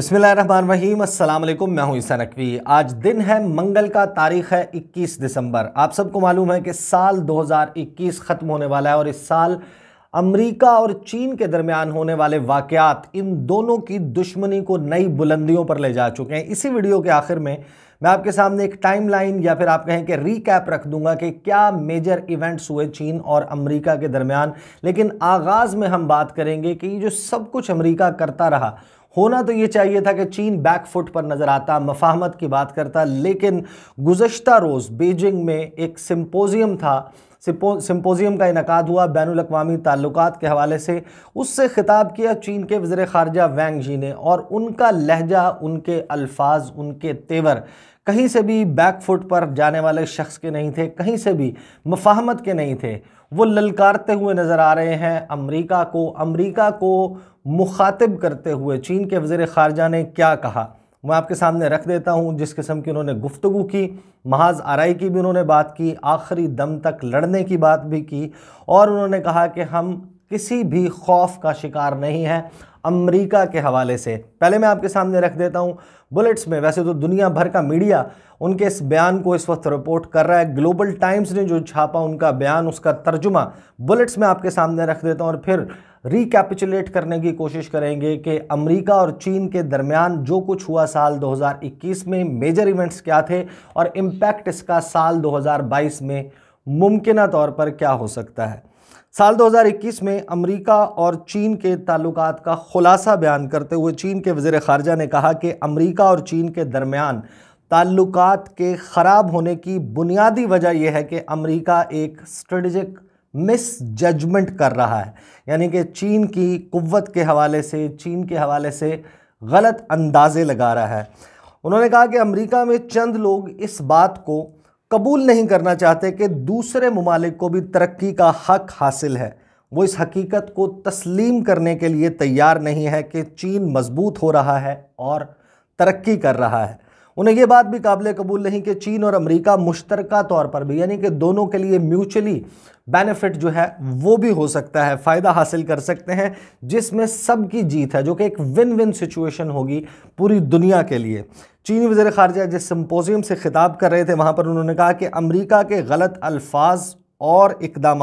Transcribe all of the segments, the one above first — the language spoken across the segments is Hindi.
बसमीम अल्लाम मैं हूं ईसा नकवी आज दिन है मंगल का तारीख है 21 दिसंबर आप सबको मालूम है कि साल 2021 ख़त्म होने वाला है और इस साल अमेरिका और चीन के दरमियान होने वाले वाक़ात इन दोनों की दुश्मनी को नई बुलंदियों पर ले जा चुके हैं इसी वीडियो के आखिर में मैं आपके सामने एक टाइमलाइन या फिर आप कहें कि रिकैप रख दूंगा कि क्या मेजर इवेंट्स हुए चीन और अमेरिका के दरमियान लेकिन आगाज़ में हम बात करेंगे कि जो सब कुछ अमेरिका करता रहा होना तो ये चाहिए था कि चीन बैक फुट पर नज़र आता मफाहमत की बात करता लेकिन गुजशत रोज़ बीजिंग में एक सिंपोजियम था सिम्पोजियम का इनका हुआ बैन अवी ताल्लुकात के हवाले से उससे ख़िताब किया चीन के वज़र ख़ारजा वैंग जी ने और उनका लहजा उनके अल्फाज उनके तेवर कहीं से भी बैक फुट पर जाने वाले शख्स के नहीं थे कहीं से भी मफाहमत के नहीं थे वो ललकारते हुए नज़र आ रहे हैं अमरीका को अमरीका को मुखातब करते हुए चीन के वज़र ख़ारजा ने क्या कहा मैं आपके सामने रख देता हूँ जिस किस्म की उन्होंने गुफ्तु की महाज आरई की भी उन्होंने बात की आखिरी दम तक लड़ने की बात भी की और उन्होंने कहा कि हम किसी भी खौफ का शिकार नहीं है अमेरिका के हवाले से पहले मैं आपके सामने रख देता हूँ बुलेट्स में वैसे तो दुनिया भर का मीडिया उनके इस बयान को इस वक्त रिपोर्ट कर रहा है ग्लोबल टाइम्स ने जो छापा उनका बयान उसका तर्जुमा बुलेट्स में आपके सामने रख देता हूँ और फिर रिकैपिचुलेट करने की कोशिश करेंगे कि अमेरिका और चीन के दरमियान जो कुछ हुआ साल 2021 में मेजर इवेंट्स क्या थे और इम्पैक्ट इसका साल दो में मुमकिन तौर पर क्या हो सकता है साल 2021 में अमेरिका और चीन के ताल्लुक का खुलासा बयान करते हुए चीन के वजीर खारजा ने कहा कि अमेरिका और चीन के दरमियान ताल्लुक के ख़राब होने की बुनियादी वजह यह है कि अमेरिका एक स्ट्रेटजिक मिस जजमेंट कर रहा है यानी कि चीन की कुत के हवाले से चीन के हवाले से गलत अंदाज़े लगा रहा है उन्होंने कहा कि अमेरिका में चंद लोग इस बात को कबूल नहीं करना चाहते कि दूसरे ममालिक को भी तरक्की का हक हासिल है वो इस हकीकत को तस्लीम करने के लिए तैयार नहीं है कि चीन मजबूत हो रहा है और तरक्की कर रहा है उन्हें यह बात भी काबिल कबूल नहीं कि चीन और अमेरिका मुश्तरक तौर पर भी यानी कि दोनों के लिए म्यूचुअली बेनिफिट जो है वो भी हो सकता है फ़ायदा हासिल कर सकते हैं जिसमें सबकी जीत है जो कि एक विन विन सिचुएशन होगी पूरी दुनिया के लिए चीनी वज़र ख़ारजा जिस सम्पोजियम से खिताब कर रहे थे वहाँ पर उन्होंने कहा कि अमरीका के गलत अल्फाज और इकदाम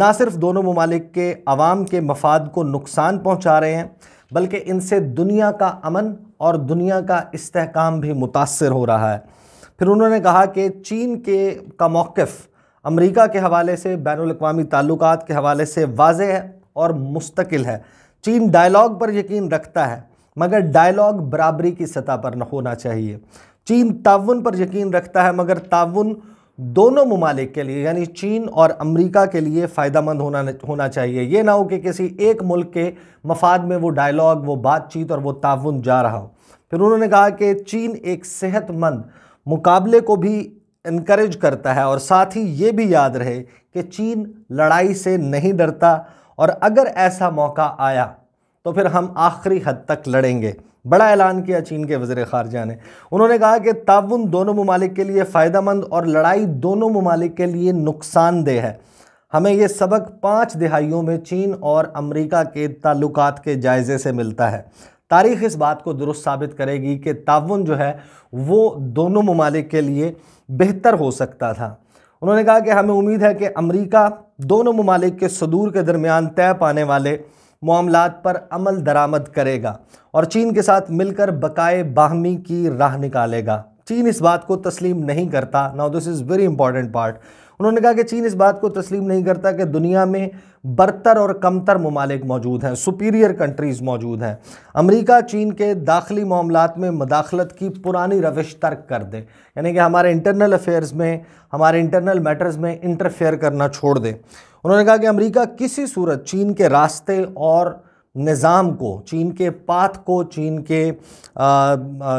ना सिर्फ दोनों ममालिक के आवाम के मफाद को नुकसान पहुँचा रहे हैं बल्कि इनसे दुनिया का अमन और दुनिया का इस्तेकाम भी मुतासर हो रहा है फिर उन्होंने कहा कि चीन के का मौक़ अमरीका के हवाले से बैन अवी ताल्लुक के हवाले से वाज है और मुस्तकिल है चीन डायलॉग पर यकीन रखता है मगर डायलॉग बराबरी की सतह पर होना चाहिए चीन ताउन पर यकीन रखता है मगर तावन दोनों ममालिक के लिए यानी चीन और अमेरिका के लिए फ़ायदा मंद होना होना चाहिए ये ना हो कि किसी एक मुल्क के मफाद में वो डायलॉग वो बातचीत और वो तावन जा रहा हो फिर उन्होंने कहा कि चीन एक सेहतमंद मुकाबले को भी इनक्रेज करता है और साथ ही ये भी याद रहे कि चीन लड़ाई से नहीं डरता और अगर ऐसा मौका आया तो फिर हम आखिरी हद तक लड़ेंगे बड़ा ऐलान किया चीन के वजर खारजा ने उन्होंने कहा कि ताउन दोनों ममालिक के लिए फ़ायदा मंद और लड़ाई दोनों ममालिक के लिए नुकसानदेह है हमें ये सबक पाँच दिहाइयों में चीन और अमरीका के ताल्लुक के जायज़े से मिलता है तारीख इस बात को दुरुस्त साबित करेगी कि ताउन जो है वो दोनों ममालिक के लिए बेहतर हो सकता था उन्होंने कहा कि हमें उम्मीद है कि अमरीका दोनों ममालिक के सदूर के दरमियान तय पाने वाले मामलों पर अमल दरामद करेगा और चीन के साथ मिलकर बकाए बाहमी की राह निकालेगा चीन इस बात को तस्लीम नहीं करता now this is very important part उन्होंने कहा कि चीन इस बात को तस्लीम नहीं करता कि दुनिया में बरतर और कमतर ममालिक मौजूद हैं सुपीरियर कंट्रीज़ मौजूद हैं अमेरिका चीन के दाखिली मामलों में मदाखलत की पुरानी रविश तर्क कर दे यानी कि हमारे इंटरनल अफेयर्स में हमारे इंटरनल मैटर्स में इंटरफेयर करना छोड़ दे उन्होंने कहा कि अमेरिका किसी सूरत चीन के रास्ते और निज़ाम को चीन के पाथ को चीन के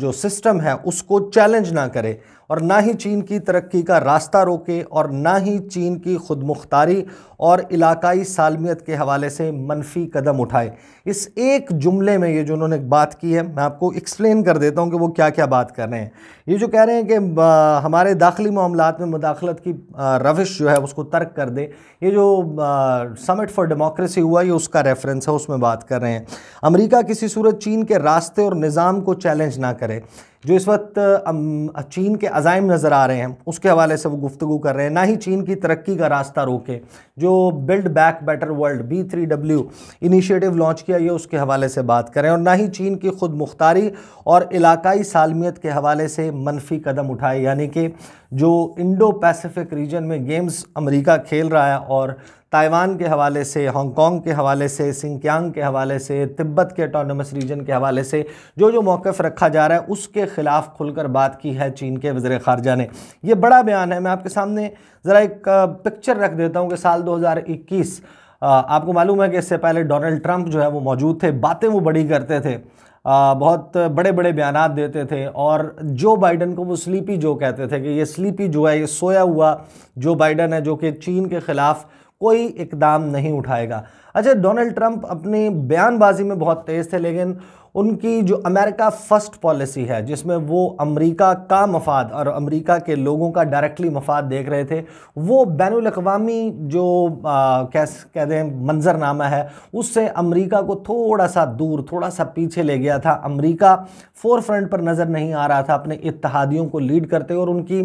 जो सिस्टम है उसको चैलेंज ना करे और ना ही चीन की तरक्की का रास्ता रोके और ना ही चीन की खुद मुख्तारी और इलाकई सालमियत के हवाले से मनफी कदम उठाए इस एक जुमले में ये जो उन्होंने बात की है मैं आपको एक्सप्लेन कर देता हूँ कि वो क्या क्या बात कर रहे हैं ये जो कह रहे हैं कि हमारे दाखिली मामला में मुदाखलत की रविश जो है उसको तर्क कर दे ये जो समिट फॉर डेमोक्रेसी हुआ ये उसका रेफरेंस है उसमें बात कर रहे हैं अमरीका किसी सूरत चीन के रास्ते और निज़ाम को चैलेंज ना करे जो इस वक्त चीन के अजायम नज़र आ रहे हैं उसके हवाले से वो गुफ्तु कर रहे हैं ना ही चीन की तरक्की का रास्ता रोके जो build back better world B three W initiative launch किया ये उसके हवाले से बात करें और ना ही चीन की खुद मुख्तारी और इलाकई सालमियत के हवाले से मनफी कदम उठाए यानी कि जो इंडो पैसिफिक रीजन में गेम्स अमरीका खेल रहा है और ताइवान के हवाले से हांगकॉन्ग के हवाले से सिंकियांग के हवाले से तिब्बत के ऑटोनमस रीजन के हवाले से जो जो मौक़ रखा जा रहा है उसके ख़िलाफ़ खुलकर बात की है चीन के वज़र ख़ारजा ने यह बड़ा बयान है मैं आपके सामने ज़रा एक पिक्चर रख देता हूँ कि साल दो आपको मालूम है कि इससे पहले डोनाल्ड ट्रंप जो है वो मौजूद थे बातें वो बड़ी करते थे आ, बहुत बड़े बड़े बयान देते थे और जो बाइडन को वो स्लीपी जो कहते थे कि ये स्लीपी जो है ये सोया हुआ जो बाइडन है जो कि चीन के ख़िलाफ़ कोई इकदाम नहीं उठाएगा अच्छा डोनाल्ड ट्रंप अपनी बयानबाजी में बहुत तेज़ थे लेकिन उनकी जो अमेरिका फर्स्ट पॉलिसी है जिसमें वो अमेरिका का मफाद और अमेरिका के लोगों का डायरेक्टली मफाद देख रहे थे वो बैन अवी जो कैस कह दें मंजरनामा है उससे अमेरिका को थोड़ा सा दूर थोड़ा सा पीछे ले गया था अमेरिका फोर फ्रंट पर नज़र नहीं आ रहा था अपने इतिहादियों को लीड करते और उनकी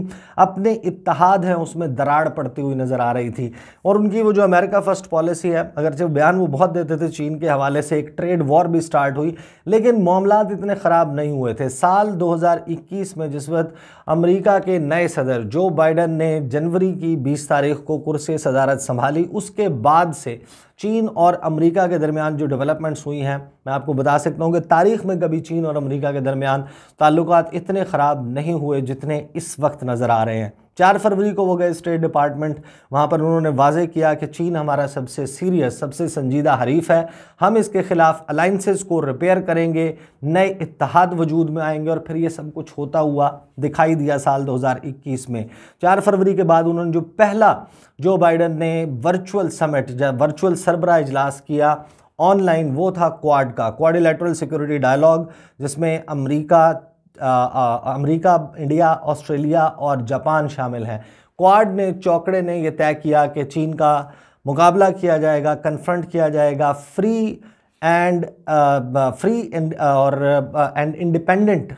अपने इतिहाद हैं उसमें दराड़ पड़ती हुई नज़र आ रही थी और उनकी वो जो अमेरिका फर्स्ट पॉलिसी है अगरचे बयान वो बहुत देते थे चीन के हवाले से एक ट्रेड वॉर भी स्टार्ट हुई लेकिन मामला इतने ख़राब नहीं हुए थे साल 2021 में जिस वक्त अमेरिका के नए सदर जो बाइडन ने जनवरी की 20 तारीख को कुर्सी सदारत संभाली उसके बाद से चीन और अमेरिका के दरमियान जो डेवलपमेंट्स हुई हैं मैं आपको बता सकता हूँ कि तारीख़ में कभी चीन और अमेरिका के दरमियान ताल्लुकात इतने ख़राब नहीं हुए जितने इस वक्त नज़र आ रहे हैं चार फरवरी को वो गए स्टेट डिपार्टमेंट वहाँ पर उन्होंने वाजे किया कि चीन हमारा सबसे सीरियस सबसे संजीदा हरीफ है हम इसके ख़िलाफ़ अलाइंसेस को रिपेयर करेंगे नए इतिहाद वजूद में आएंगे और फिर ये सब कुछ होता हुआ दिखाई दिया साल 2021 में चार फरवरी के बाद उन्होंने जो पहला जो बाइडन ने वर्चुअल समिट या वर्चुअल सरबरा इजलास किया ऑनलाइन वो था क्वाड का क्वाडिलेटरल सिक्योरिटी डायलॉग जिसमें अमेरिका अमेरिका इंडिया ऑस्ट्रेलिया और जापान शामिल हैं क्वाड ने चौकड़े ने यह तय किया कि चीन का मुकाबला किया जाएगा कन्फ्रंट किया जाएगा फ्री एंड फ्री और and independent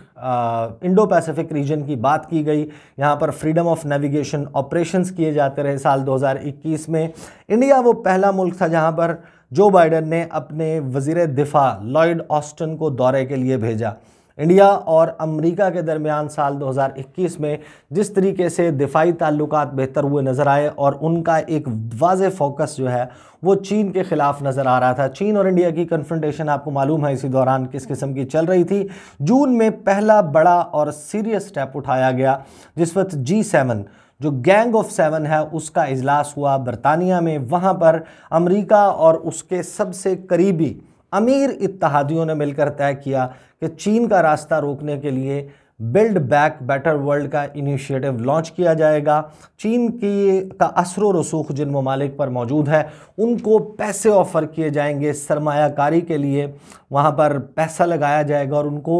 Indo Pacific region की बात की गई यहाँ पर फ्रीडम ऑफ नेविगेशन ऑपरेशंस किए जाते रहे साल 2021 में इंडिया वो पहला मुल्क था जहाँ पर जो बाइडन ने अपने वजीर दिफ़ा लॉयड ऑस्टन को दौरे के लिए भेजा इंडिया और अमेरिका के दरमियान साल 2021 में जिस तरीके से दिफाई ताल्लुक बेहतर हुए नज़र आए और उनका एक वाज फोकस जो है वो चीन के ख़िलाफ़ नज़र आ रहा था चीन और इंडिया की कन्फ्रंटेशन आपको मालूम है इसी दौरान किस किस्म की चल रही थी जून में पहला बड़ा और सीरियस स्टेप उठाया गया जिस वक्त जी सेवन जो गैंग ऑफ सेवन है उसका इजलास हुआ बरतानिया में वहाँ पर अमरीका और उसके सबसे करीबी अमीर इतिहादियों ने मिलकर तय किया कि चीन का रास्ता रोकने के लिए बिल्ड बैक बेटर वर्ल्ड का इनिशिएटिव लॉन्च किया जाएगा चीन की का असर रसूख जिन ममालिक पर मौजूद है उनको पैसे ऑफ़र किए जाएंगे सरमाकारी के लिए वहाँ पर पैसा लगाया जाएगा और उनको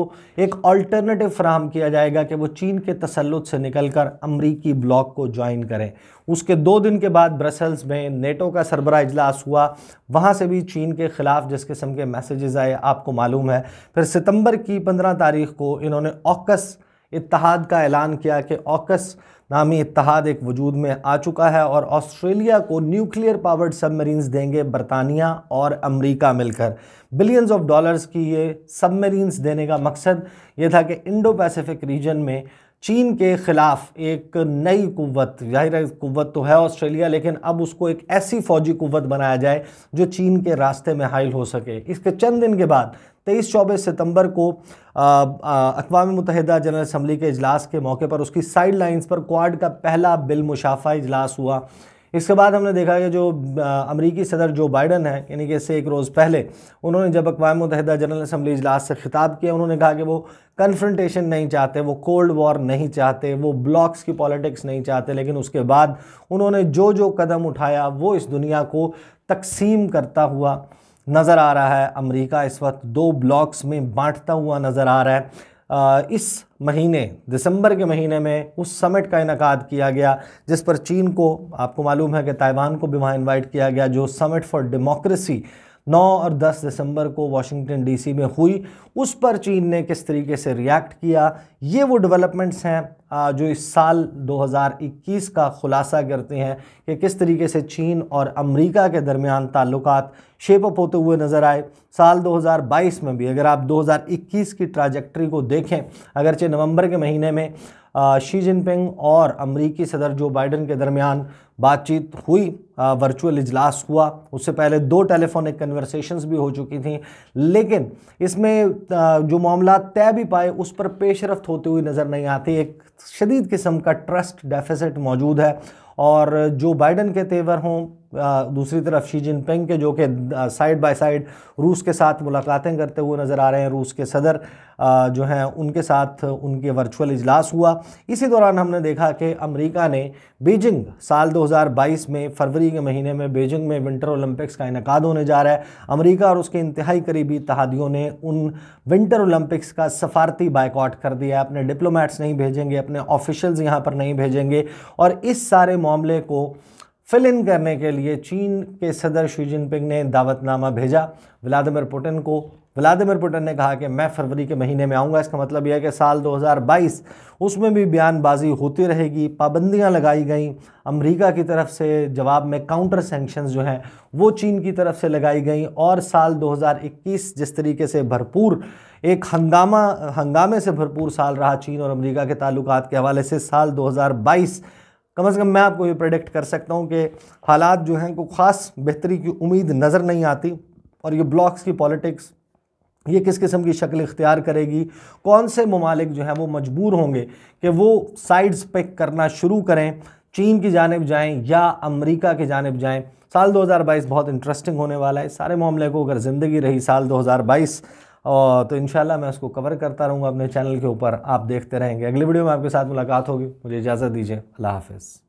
एक ऑल्टरनेटिव फ्राहम किया जाएगा कि वो चीन के तसलुत से निकल कर अमरीकी ब्लॉक को ज्वाइन करें उसके दो दिन के बाद ब्रसल्स में नेटो का सरबरा इजलास हुआ वहाँ से भी चीन के ख़िलाफ़ जिस किस्म के मैसेजेस आए आपको मालूम है फिर सितंबर की पंद्रह तारीख को इन्होंने ओकस इतिहाद का ऐलान किया कि ओकस नामी इतिहाद एक वजूद में आ चुका है और ऑस्ट्रेलिया को न्यूक्लियर पावर्ड सबमरीन्स देंगे बरतानिया और अमेरिका मिलकर बिलियंस ऑफ डॉलर्स की ये सबमरीन्स देने का मकसद ये था कि इंडो पैसिफिक रीजन में चीन के खिलाफ एक नई कुवत जाहिर कुवत तो है ऑस्ट्रेलिया लेकिन अब उसको एक ऐसी फौजी कुवत बनाया जाए जो चीन के रास्ते में हाइल हो सके इसके चंद दिन के बाद तेईस चौबीस सितंबर को अकवा मुतहदा जनरल असम्बली के अजलास के मौके पर उसकी साइड लाइन्स पर क्वाड का पहला बिल मुशाफा इजलास हुआ इसके बाद हमने देखा कि जो अमरीकी सदर जो बाइडन है यानी कि इससे एक रोज़ पहले उन्होंने जब अकवा मुतहदा जनरल असम्बली इजलास से खिताब किया उन्होंने कहा कि वो कन्फ्रंटेशन नहीं चाहते वो कोल्ड वॉर नहीं चाहते वो ब्लॉक्स की पॉलिटिक्स नहीं चाहते लेकिन उसके बाद उन्होंने जो जो कदम उठाया वो इस दुनिया को तकसीम करता हुआ नज़र आ रहा है अमेरिका इस वक्त दो ब्लॉक्स में बांटता हुआ नज़र आ रहा है इस महीने दिसंबर के महीने में उस समिट का इनका किया गया जिस पर चीन को आपको मालूम है कि ताइवान को भी वहाँ इन्वाइट किया गया जो समिट फॉर डेमोक्रेसी 9 और 10 दिसंबर को वाशिंगटन डीसी में हुई उस पर चीन ने किस तरीके से रिएक्ट किया ये वो डेवलपमेंट्स हैं जो इस साल 2021 का खुलासा करते हैं कि किस तरीके से चीन और अमेरिका के दरमियान ताल्लुक अप होते हुए नज़र आए साल 2022 में भी अगर आप 2021 की ट्राजेक्ट्री को देखें अगरचे नवंबर के महीने में शी जिनपिंग और अमरीकी सदर जो बाइडन के दरमियान बातचीत हुई वर्चुअल इजलास हुआ उससे पहले दो टेलीफोनिक कन्वर्सेशंस भी हो चुकी थी लेकिन इसमें जो मामला तय भी पाए उस पर पेशरफ होती हुई नज़र नहीं आती एक शदीद किस्म का ट्रस्ट डेफिसिट मौजूद है और जो बाइडन के तेवर हों दूसरी तरफ शी जिनपिंग के जो कि साइड बाय साइड रूस के साथ मुलाकातें करते हुए नज़र आ रहे हैं रूस के सदर जो हैं उनके साथ उनके वर्चुअल इजलास हुआ इसी दौरान हमने देखा कि अमेरिका ने बीजिंग साल दो 2022 में फरवरी के महीने में बीजिंग में विंटर ओलंपिक्स का इनका होने जा रहा है अमेरिका और उसके इंतहाई करीबी तहादियों ने उन विंटर ओलंपिक्स का सफारती बाइकआउट कर दिया अपने डिप्लोमेट्स नहीं भेजेंगे अपने ऑफिशल्स यहाँ पर नहीं भेजेंगे और इस सारे मामले को फिल इन करने के लिए चीन के सदर शी जिनपिंग ने दावतनामा भेजा व्लादिमिर पुटिन को व्लादिमिर पुटिन ने कहा कि मैं फरवरी के महीने में आऊँगा इसका मतलब यह है कि साल 2022 उसमें भी बयानबाजी होती रहेगी पाबंदियाँ लगाई गई अमेरिका की तरफ से जवाब में काउंटर सेंक्शन जो हैं वो चीन की तरफ से लगाई गई और साल 2021 जिस तरीके से भरपूर एक हंगामा हंगामे से भरपूर साल रहा चीन और अमेरिका के ताल्लुक के हवाले से साल 2022 कम अज़ कम मैं आपको ये प्रेडिक्ट कर सकता हूँ कि हालात जो हैं को ख़ास बेहतरी की उम्मीद नज़र नहीं आती और ये ब्लॉक्स की पॉलिटिक्स ये किस किस्म की शक्ल इख्तियार करेगी कौन से ममालिक जो हैं वो मजबूर होंगे कि वो साइड्स पिक करना शुरू करें चीन की जानब जाएँ या अमरीका की जानब जाएँ साल 2022 बहुत इंटरेस्टिंग होने वाला है सारे मामले को अगर ज़िंदगी रही साल 2022 और तो इन मैं उसको कवर करता रहूँगा अपने चैनल के ऊपर आप देखते रहेंगे अगली वीडियो में आपके साथ मुलाकात होगी मुझे इजाज़त दीजिए अल्लाह हाफिज़